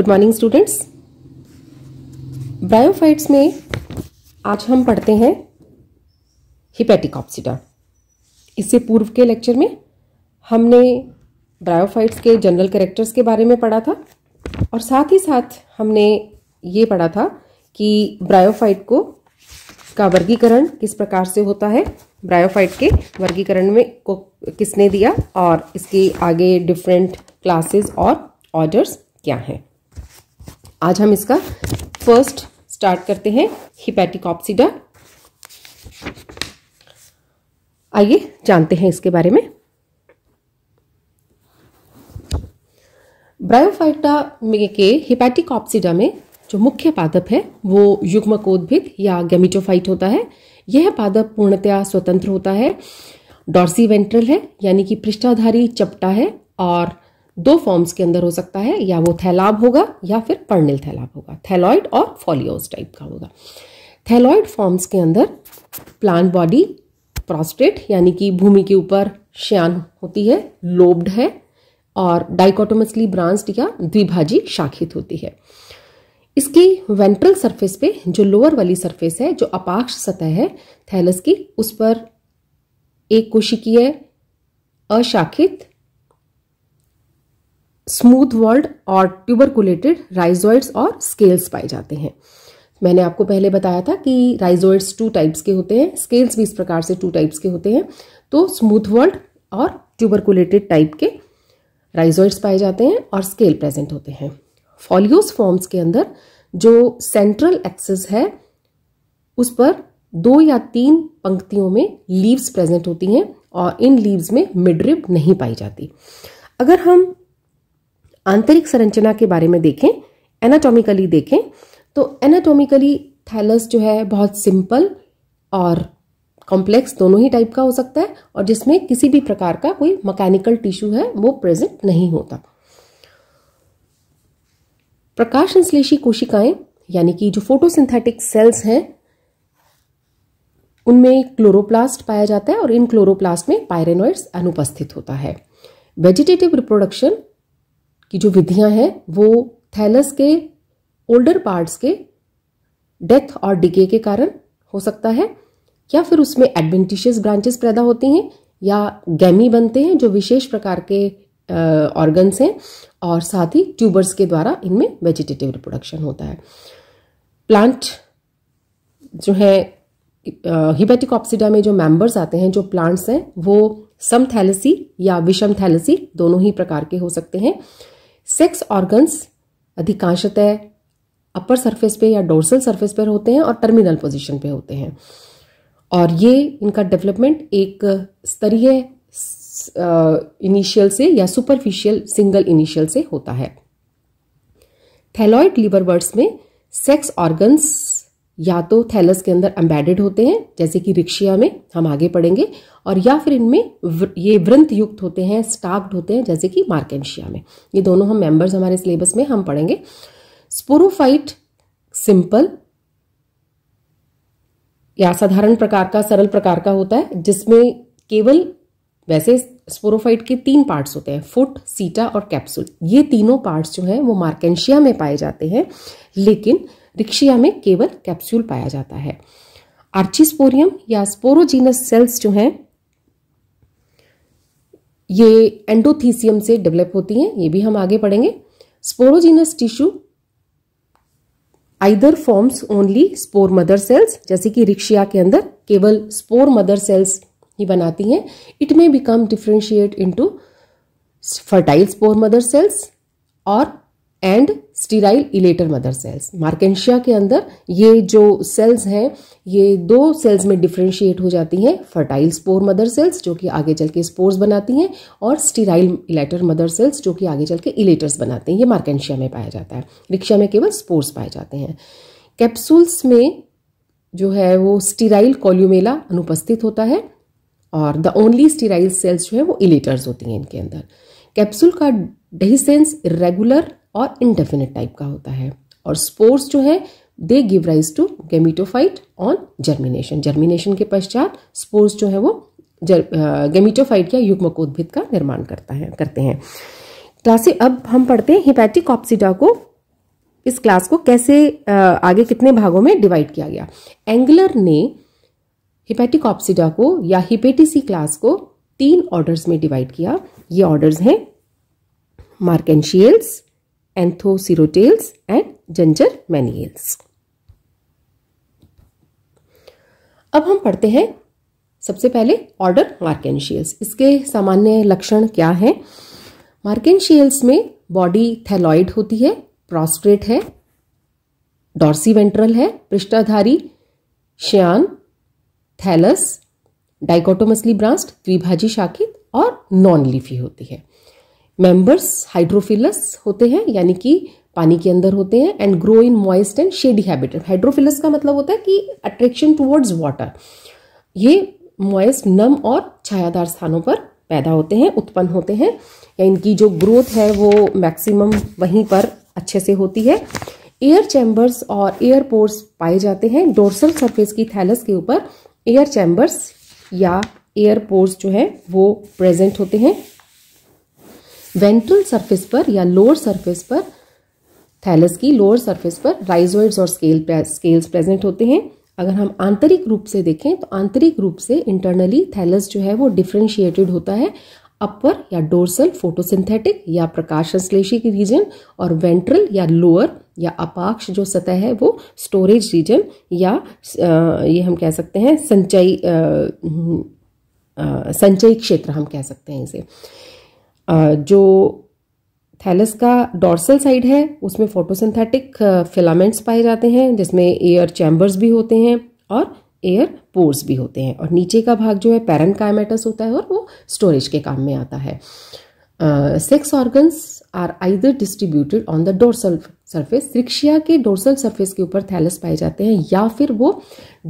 good morning students bryophytes में आज हम पढ़ते हैं हिपेटिकॉप्सिटा इससे पूर्व के लेक्चर में हमने ब्रायोफाइट्स के जनरल कैरेक्टर्स के बारे में पढ़ा था और साथ ही साथ हमने ये पढ़ा था कि ब्रायोफाइट को का वर्गीकरण किस प्रकार से होता है ब्रायोफाइट के वर्गीकरण में को किसने दिया और इसके आगे डिफरेंट क्लासेस और ऑर्डर्स क्या हैं आज हम इसका फर्स्ट स्टार्ट करते हैं हिपैटिकॉप्सिडा आइए जानते हैं इसके बारे में ब्रायोफाइटा के के हिपैटिकॉप्सिडा में जो मुख्य पादप है वो युग्म कोदभित या गेमिटोफाइट होता है यह पादप पूर्णतया स्वतंत्र होता है डॉर्सी वेंट्रल है यानी कि पृष्ठाधारी चपटा है और दो फॉर्म्स के अंदर हो सकता है या वो थैलाब होगा या फिर पर्निल थैलाब होगा थैलॉइड और फॉलियोस टाइप का होगा थैलॉइड फॉर्म्स के अंदर प्लांट बॉडी प्रोस्टेट यानी कि भूमि के ऊपर श्यान होती है लोब्ड है और डाइकोटोमसली ब्रांच्ड या द्विभाजी शाखित होती है इसकी वेंट्रल सरफेस पे जो लोअर वाली सरफेस है जो अपाक्ष सतह है थैलस की उस पर एक कोशिकीय अशाखित स्मूथ वर्ल्ड और ट्यूबरकुलेटेड राइजोइड्स और स्केल्स पाए जाते हैं मैंने आपको पहले बताया था कि राइजोइड्स टू टाइप्स के होते हैं स्केल्स भी इस प्रकार से टू टाइप्स के होते हैं तो स्मूथ वर्ल्ड और ट्यूबरकुलेटेड टाइप के राइजोइड्स पाए जाते हैं और स्केल प्रेजेंट होते हैं फॉलियोस फॉर्म्स के अंदर जो सेंट्रल एक्सेस है उस पर दो या तीन पंक्तियों में लीव्स प्रेजेंट होती हैं और इन लीव्स में मिडरिब नहीं पाई जाती अगर हम आंतरिक संरचना के बारे में देखें एनाटॉमिकली देखें तो एनाटॉमिकली थैलस जो है बहुत सिंपल और कॉम्प्लेक्स दोनों ही टाइप का हो सकता है और जिसमें किसी भी प्रकार का कोई मैकेनिकल टिश्यू है वो प्रेजेंट नहीं होता प्रकाश संश्लेषी कोशिकाएं यानी कि जो फोटोसिंथेटिक सेल्स हैं उनमें क्लोरोप्लास्ट पाया जाता है और इन क्लोरोप्लास्ट में पायरेनोइड्स अनुपस्थित होता है वेजिटेटिव रिप्रोडक्शन की जो विधियां हैं वो थैलस के ओल्डर पार्ट्स के डेथ और डिके के कारण हो सकता है या फिर उसमें एडवेंटिशियस ब्रांचेस पैदा होती हैं या गैमी बनते हैं जो विशेष प्रकार के ऑर्गन्स हैं और साथ ही ट्यूबर्स के द्वारा इनमें वेजिटेटिव रिप्रोडक्शन होता है प्लांट जो है हिपेटिक ऑप्सिडा में जो मेंबर्स आते हैं जो प्लांट्स हैं वो थैलेसी या विषम थैलेसी दोनों ही प्रकार के हो सकते हैं सेक्स ऑर्गन्स अधिकांशतः अपर सरफेस पे या डोर्सल सरफेस पर होते हैं और टर्मिनल पोजीशन पे होते हैं और ये इनका डेवलपमेंट एक स्तरीय इनिशियल से या सुपरफिशियल सिंगल इनिशियल से होता है थैलॉइड लिवर वर्ड्स में सेक्स ऑर्गन्स या तो थैलस के अंदर एम्बेडेड होते हैं जैसे कि रिक्शिया में हम आगे पढ़ेंगे और या फिर इनमें ये वृंत युक्त होते हैं स्टाक्ड होते हैं जैसे कि मार्केशिया में ये दोनों हम मेंबर्स हमारे सिलेबस में हम पढ़ेंगे स्पोरोफाइट सिंपल या साधारण प्रकार का सरल प्रकार का होता है जिसमें केवल वैसे स्पोरोफाइट के तीन पार्ट्स होते हैं फुट सीटा और कैप्सूल ये तीनों पार्ट्स जो हैं वो मार्केशिया में पाए जाते हैं लेकिन रिक्शिया में केवल कैप्सूल पाया जाता है आर्चिस्पोरियम या स्पोरोजीनस सेल्स जो हैं ये एंडोथीसियम से डेवलप होती हैं ये भी हम आगे पढ़ेंगे sporogenous tissue either forms only spore mother cells जैसे कि रिक्शिया के अंदर केवल स्पोर मदर सेल्स ही बनाती हैं it may become differentiate into fertile spore mother cells और and sterile elater mother cells मार्केशिया के अंदर ये जो सेल्स हैं ये दो सेल्स में डिफ्रेंशिएट हो जाती हैं फर्टाइल स्पोर मदर सेल्स जो कि आगे चल के स्पोर्स बनाती हैं और स्टीराइल इलेटर मदर सेल्स जो कि आगे चल के इलेटर्स बनाते हैं ये मार्केशिया में पाया जाता है रिक्शा में केवल स्पोर्स पाए जाते हैं कैप्सूल्स में जो है वो स्टीराइल कॉल्यूमेला अनुपस्थित होता है और द ओनली स्टीराइल सेल्स जो है वो इलेटर्स होती हैं इनके अंदर कैप्सूल का डहीसेंस रेगुलर और इनडेफिनेट टाइप का होता है और स्पोर्स जो है they give rise to gametophyte on germination germination के पश्चात स्पोर्स जो है वो गेमिटोफाइट या युग्मकोद्भिद का निर्माण करता है करते हैं क्लास से अब हम पढ़ते हैं हिपैटिक ऑप्सिडा को इस क्लास को कैसे आगे कितने भागों में डिवाइड किया गया एंगलर ने हिपैटिक ऑप्सिडा को या हिपेटिसी क्लास को तीन ऑर्डर्स में डिवाइड किया ये ऑर्डर्स हैं Marchantiales anthocerotales and Jungermanniales manials अब हम पढ़ते हैं सबसे पहले ऑर्डर मार्केशियल्स इसके सामान्य लक्षण क्या हैं मार्केशियल्स में बॉडी थैलॉइड होती है प्रोस्ट्रेट है डॉर्सी वेंट्रल है पृष्ठाधारी श्यान थैलस डाइकोटोमसली ब्रांस्ट द्विभाजी शाखित और नॉन लीफी होती है मेंबर्स हाइड्रोफिलस होते हैं यानी कि पानी के अंदर होते हैं and grow in moist and shady habitat hydrophilous का मतलब होता है कि अट्रैक्शन टुवर्ड्स वाटर ये मॉइस्ट नम और छायादार स्थानों पर पैदा होते हैं उत्पन्न होते हैं या इनकी जो ग्रोथ है वो मैक्सिमम वहीं पर अच्छे से होती है एयर चैम्बर्स और एयर पोर्स पाए जाते हैं डोर्सल सरफेस की थैलस के ऊपर एयर चैम्बर्स या एयर पोर्स जो है वो प्रेजेंट होते हैं वेंट्रल सरफेस पर या लोअर सरफेस पर थैलस की लोअर सरफेस पर राइजोइड्स और स्केल स्केल्स प्रेजेंट होते हैं अगर हम आंतरिक रूप से देखें तो आंतरिक रूप से इंटरनली थैलस जो है वो डिफ्रेंशिएटेड होता है अपर या डोर्सल फोटोसिंथेटिक या प्रकाश संश्लेषी की रीजन और वेंट्रल या लोअर या अपाक्ष जो सतह है वो स्टोरेज रीजन या ये हम कह सकते हैं संचयी संचयी क्षेत्र हम कह सकते हैं इसे जो थैलस का डॉर्सल साइड है उसमें फोटोसिंथेटिक फिलामेंट्स पाए जाते हैं जिसमें एयर चैम्बर्स भी होते हैं और एयर पोर्स भी होते हैं और नीचे का भाग जो है पैरन कायमेटस होता है और वो स्टोरेज के काम में आता है sex organs are either distributed on the dorsal surface Riccia के डोर्सल सरफेस के ऊपर थैलस पाए जाते हैं या फिर वो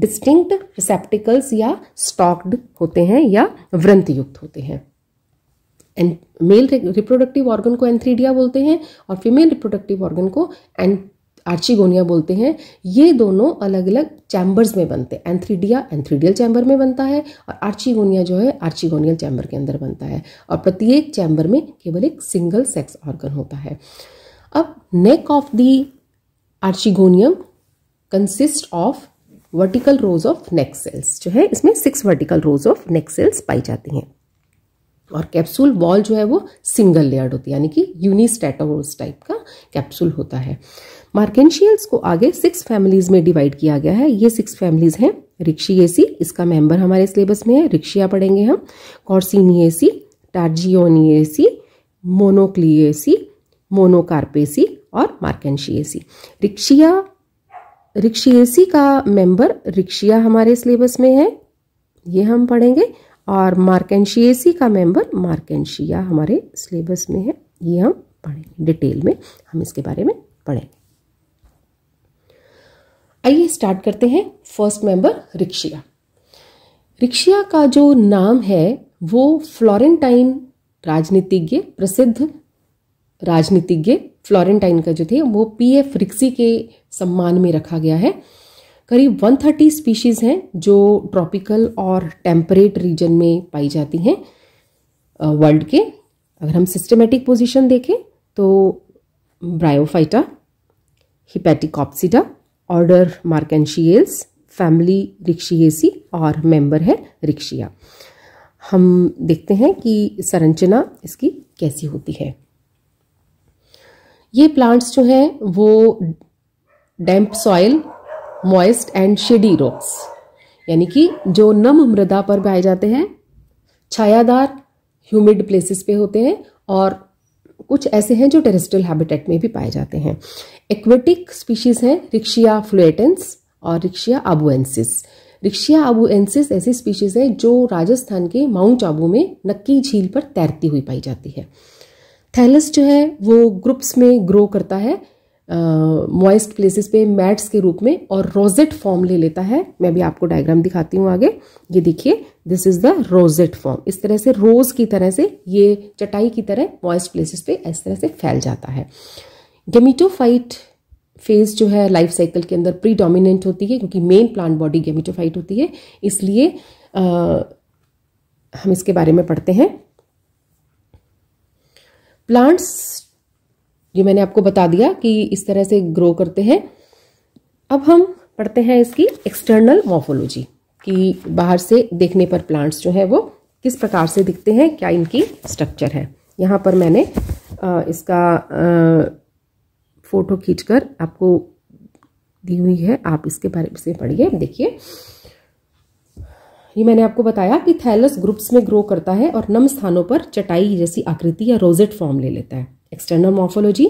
डिस्टिंक्ट रिसेप्टिकल्स या स्टॉक्ड होते हैं या व्रंथयुक्त होते हैं एन मेल रिप्रोडक्टिव ऑर्गन को एंथ्रीडिया बोलते हैं और फीमेल रिप्रोडक्टिव ऑर्गन को एन आर्चिगोनिया बोलते हैं ये दोनों अलग अलग चैम्बर्स में बनते हैं एंथ्रीडिया एंथ्रीडियल चैम्बर में बनता है और आर्चिगोनिया जो है आर्चिगोनियल चैम्बर के अंदर बनता है और प्रत्येक चैम्बर में केवल एक सिंगल सेक्स ऑर्गन होता है अब neck of the archegonium consist of vertical rows of neck cells जो है इसमें six vertical rows of neck cells पाई जाती हैं और कैप्सूल वॉल जो है वो सिंगल लेयर्ड होती है यानी कि यूनिस्टेटोस टाइप का कैप्सूल होता है मार्केंशियल्स को आगे सिक्स फैमिलीज में डिवाइड किया गया है ये सिक्स फैमिलीज हैं एसी इसका मेंबर हमारे सिलेबस में है रिक्शिया पढ़ेंगे हम कॉर्सिनिएसी टार्जियोनिएसी मोनोक्लियसी मोनोकार्पेसी और मार्केंशिएसी रिक्शिया रिक्शिएसी का मेंबर रिक्शिया हमारे सिलेबस में है ये हम पढ़ेंगे और मार्केशियसी का मेंबर मार्केंशिया हमारे सिलेबस में है ये हम पढ़ेंगे डिटेल में हम इसके बारे में पढ़ेंगे आइए स्टार्ट करते हैं फर्स्ट मेंबर रिक्शिया रिक्शिया का जो नाम है वो फ्लोरेंटाइन राजनीतिज्ञ प्रसिद्ध राजनीतिज्ञ फ्लोरेंटाइन का जो थे वो पी एफ रिक्सी के सम्मान में रखा गया है करीब 130 स्पीशीज़ हैं जो ट्रॉपिकल और टेम्परेट रीजन में पाई जाती हैं वर्ल्ड के अगर हम सिस्टमेटिक पोजीशन देखें तो Bryophyta Hepaticopsida order Marchantiales family Ricciaceae और मेंबर है रिक्शिया हम देखते हैं कि संरचना इसकी कैसी होती है ये प्लांट्स जो हैं वो damp soil moist and shady rocks यानी कि जो नम मृदा पर पाए जाते हैं छायादार ह्यूमिड प्लेसेस पे होते हैं और कुछ ऐसे हैं जो टेरेस्ट्रियल हैबिटेट में भी पाए जाते हैं एक्वेटिक स्पीशीज हैं रिक्शिया फ्लुएटेंस और रिक्शिया आबुएंसिस रिक्शिया आबुएंसिस ऐसी स्पीशीज हैं जो राजस्थान के माउंट आबू में नक्की झील पर तैरती हुई पाई जाती है थैलस जो है वो ग्रुप्स में ग्रो करता है मॉइस्ट प्लेसेस पे मैट्स के रूप में और रोजेट फॉर्म ले लेता है मैं भी आपको डायग्राम दिखाती हूँ आगे ये देखिए this is the rosette form इस तरह से रोज की तरह से ये चटाई की तरह मॉइस्ट प्लेसेस पे इस तरह से फैल जाता है गेमिटोफाइट फेज जो है लाइफ साइकिल के अंदर प्री होती है क्योंकि मेन प्लांट बॉडी गेमिटोफाइट होती है इसलिए आ, हम इसके बारे में पढ़ते हैं प्लांट्स ये मैंने आपको बता दिया कि इस तरह से ग्रो करते हैं अब हम पढ़ते हैं इसकी एक्सटर्नल मॉर्फोलॉजी कि बाहर से देखने पर प्लांट्स जो है वो किस प्रकार से दिखते हैं क्या इनकी स्ट्रक्चर है यहाँ पर मैंने इसका फ़ोटो खींचकर आपको दी हुई है आप इसके बारे में पढ़िए देखिए ये मैंने आपको बताया कि थैलस ग्रुप्स में ग्रो करता है और नम स्थानों पर चटाई जैसी आकृति या रोजेट फॉर्म ले लेता है एक्सटर्नल मॉर्फोलॉजी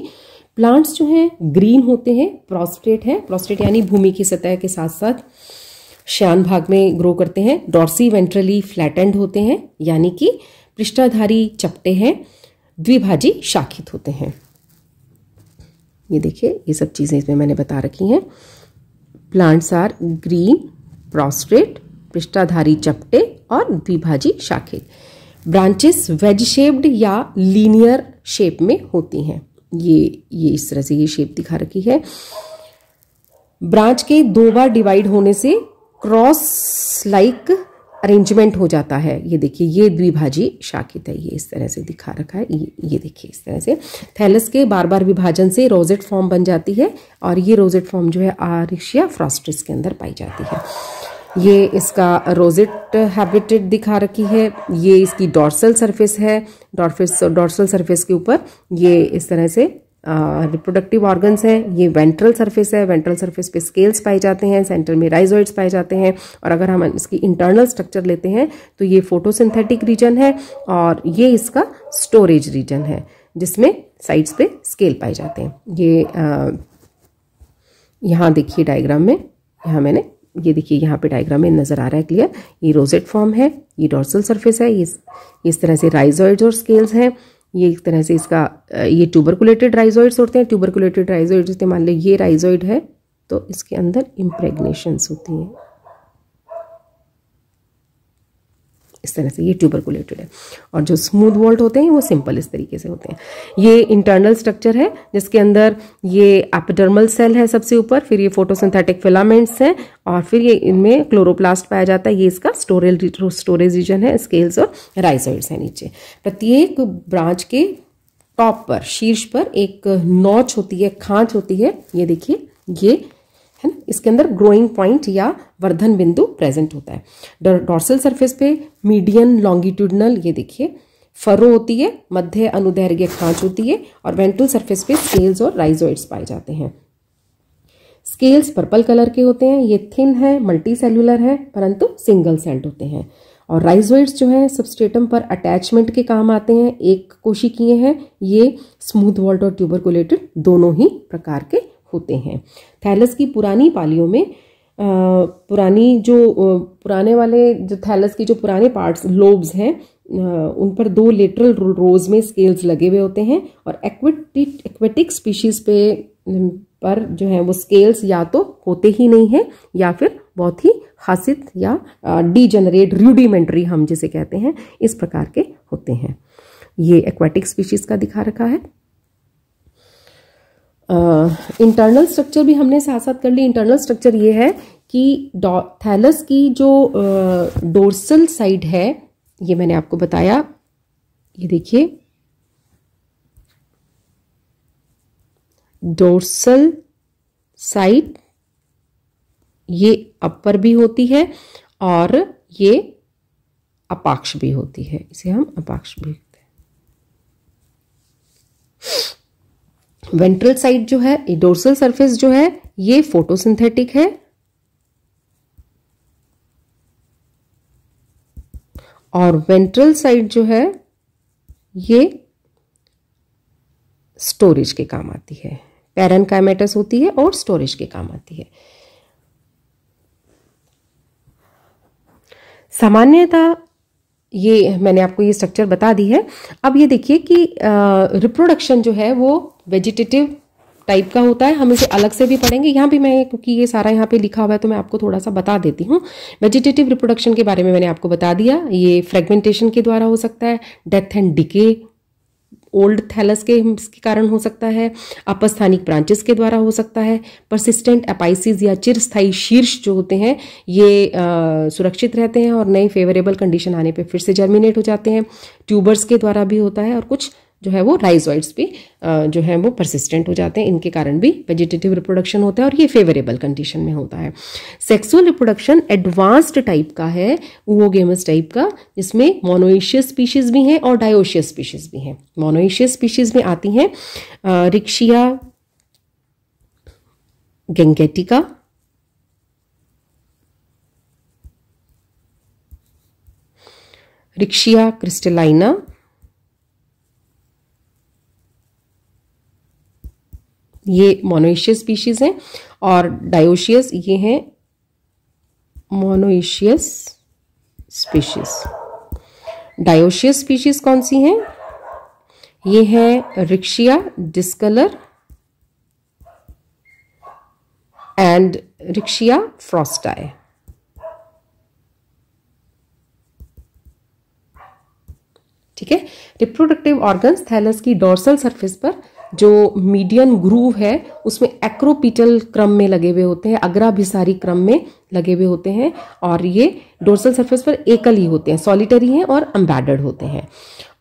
प्लांट्स जो हैं ग्रीन होते हैं प्रोस्टेट है प्रोस्टेट यानी भूमि की सतह के साथ साथ श्यान भाग में ग्रो करते हैं डॉर्सी वेंट्रली फ्लैटेंड होते हैं यानी कि पृष्ठाधारी चपटे हैं द्विभाजी शाखित होते हैं ये देखिए ये सब चीज़ें इसमें मैंने बता रखी हैं प्लांट्स आर ग्रीन प्रोस्ट्रेट पृष्ठाधारी चपटे और द्विभाजी शाखित ब्रांचेस वेज शेप्ड या लीनियर शेप में होती हैं ये ये इस तरह से ये शेप दिखा रखी है ब्रांच के दो बार डिवाइड होने से क्रॉस लाइक अरेंजमेंट हो जाता है ये देखिए ये द्विभाजी शाखित है ये इस तरह से दिखा रखा है ये ये देखिए इस तरह से थैलस के बार बार विभाजन से रोजेट फॉर्म बन जाती है और ये रोजेट फॉर्म जो है आरिशिया फ्रॉस्ट्रिस के अंदर पाई जाती है ये इसका रोजेट हैबिटेट दिखा रखी है ये इसकी डॉर्सल सरफेस है डॉर्फिस डॉर्सल सरफेस के ऊपर ये इस तरह से रिप्रोडक्टिव ऑर्गन्स है ये वेंट्रल सरफेस है वेंट्रल सरफेस पे स्केल्स पाए जाते हैं सेंटर में राइजोइड्स पाए जाते हैं और अगर हम इसकी इंटरनल स्ट्रक्चर लेते हैं तो ये फोटोसिंथेटिक रीजन है और ये इसका स्टोरेज रीजन है जिसमें साइड्स पे स्केल पाए जाते हैं ये यहाँ देखिए डायग्राम में यहाँ मैंने ये देखिए यहाँ पे डायग्राम में नज़र आ रहा है क्लियर ये रोजेट फॉर्म है ये डॉर्सल सरफेस है ये इस तरह से राइजॉइड्स और स्केल्स हैं ये एक तरह से इसका ये ट्यूबरकुलेटेड राइजॉइड्स होते हैं ट्यूबरकुलेटेड राइजोइड जैसे मान लो ये राइजॉइड है तो इसके अंदर इम्प्रेगनेशंस होती हैं इस तरह से ये ट्यूबरकुलेटेड है और जो स्मूथ वॉल्ट होते हैं वो सिंपल इस तरीके से होते हैं ये इंटरनल स्ट्रक्चर है जिसके अंदर ये एपिडर्मल सेल है सबसे ऊपर फिर ये फोटोसिंथेटिक फिलामेंट्स हैं और फिर ये इनमें क्लोरोप्लास्ट पाया जाता है ये इसका स्टोरेज स्टोरेज रीजन है स्केल्स और राइसोइड्स हैं नीचे प्रत्येक ब्रांच के टॉप पर शीर्ष पर एक नॉच होती है खांच होती है ये देखिए ये है ना इसके अंदर ग्रोइंग पॉइंट या वर्धन बिंदु प्रेजेंट होता है डॉर्सल सरफेस पे मीडियन लॉन्गिट्यूडनल ये देखिए फरो होती है मध्य अनुदैर्घ्य खांच होती है और वेंट्रल सरफेस पे स्केल्स और राइजोइड्स पाए जाते हैं स्केल्स पर्पल कलर के होते हैं ये थिन है मल्टी सेल्यूलर है परंतु सिंगल सेल्ड होते हैं और राइजोइड्स जो हैं सबस्टेटम पर अटैचमेंट के काम आते हैं एक कोशिकीय हैं ये स्मूथ वॉल्ट और ट्यूबरकुलेटेड दोनों ही प्रकार के होते हैं थैलस की पुरानी पालियों में आ, पुरानी जो पुराने वाले जो थैलस की जो पुराने पार्ट्स लोब्स हैं उन पर दो लेटरल रोज में स्केल्स लगे हुए होते हैं और एक्वेटिक एक्वेटिक स्पीशीज पे पर जो है वो स्केल्स या तो होते ही नहीं हैं या फिर बहुत ही हासित या डीजनरेट रूडिमेंट्री हम जिसे कहते हैं इस प्रकार के होते हैं ये एक्वेटिक स्पीशीज का दिखा रखा है इंटरनल uh, स्ट्रक्चर भी हमने साथ साथ कर ली इंटरनल स्ट्रक्चर ये है कि थैलस की जो डोर्सल uh, साइड है ये मैंने आपको बताया ये देखिए डोर्सल साइड ये अपर भी होती है और ये अपाक्ष भी होती है इसे हम अपाक्ष भी वेंट्रल साइड जो है डोर्सल सरफेस जो है ये फोटोसिंथेटिक है और वेंट्रल साइड जो है ये स्टोरेज के काम आती है पैरनकाइमेटस होती है और स्टोरेज के काम आती है सामान्यतः ये मैंने आपको ये स्ट्रक्चर बता दी है अब ये देखिए कि रिप्रोडक्शन जो है वो वेजिटेटिव टाइप का होता है हम इसे अलग से भी पढ़ेंगे यहाँ भी मैं क्योंकि ये सारा यहाँ पे लिखा हुआ है तो मैं आपको थोड़ा सा बता देती हूँ वेजिटेटिव रिप्रोडक्शन के बारे में मैंने आपको बता दिया ये फ्रेगमेंटेशन के द्वारा हो सकता है death and decay old thallus के कारण हो सकता है अपस्थानिक ब्रांचेस के द्वारा हो सकता है परसिस्टेंट एपाइसिस या चिरस्थाई शीर्ष जो होते हैं ये आ, सुरक्षित रहते हैं और नए फेवरेबल कंडीशन आने पर फिर से जर्मिनेट हो जाते हैं ट्यूबर्स के द्वारा भी होता है और कुछ जो है वो राइजॉइड्स भी जो है वो परसिस्टेंट हो जाते हैं इनके कारण भी वेजिटेटिव रिप्रोडक्शन होता है और ये फेवरेबल कंडीशन में होता है सेक्सुअल रिप्रोडक्शन एडवांस्ड टाइप का है ओगेमस टाइप का जिसमें मोनोइशियस स्पीशीज भी हैं और डायोशियस स्पीशीज भी हैं मोनोइशियस स्पीशीज में आती हैं रिक्शिया गेंगेटिका रिक्शिया क्रिस्टलाइना ये मोनोइशियस स्पीशीज़ हैं और डायोशियस ये हैं मोनोइशियस स्पीशीज़ डायोशियस स्पीशीज़ कौन सी हैं ये है रिक्शिया डिस्कलर एंड रिक्शिया फ्रॉस्टाई ठीक है रिप्रोडक्टिव ऑर्गन्स थैलस की डोर्सल सरफेस पर जो मीडियन ग्रूव है उसमें एक्रोपिटल क्रम में लगे हुए होते हैं अग्राभिसारी क्रम में लगे हुए होते हैं और ये डोर्सल सरफेस पर एकल ही होते हैं सॉलिटरी हैं और अम्बेडर्ड होते हैं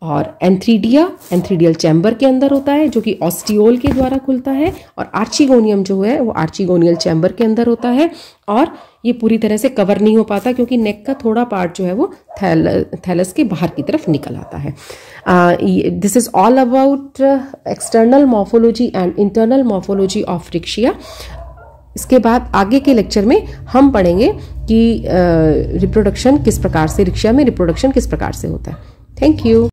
और एंथ्रीडिया एंथ्रीडियल चैम्बर के अंदर होता है जो कि ऑस्टियोल के द्वारा खुलता है और आर्चिगोनियम जो है वो आर्चिगोनियल चैम्बर के अंदर होता है और ये पूरी तरह से कवर नहीं हो पाता क्योंकि नेक का थोड़ा पार्ट जो है वो थैल थैलस के बाहर की तरफ निकल आता है this is all about external morphology and internal morphology of Riccia इसके बाद आगे के लेक्चर में हम पढ़ेंगे कि रिप्रोडक्शन uh, किस प्रकार से रिक्शा में रिप्रोडक्शन किस प्रकार से होता है थैंक यू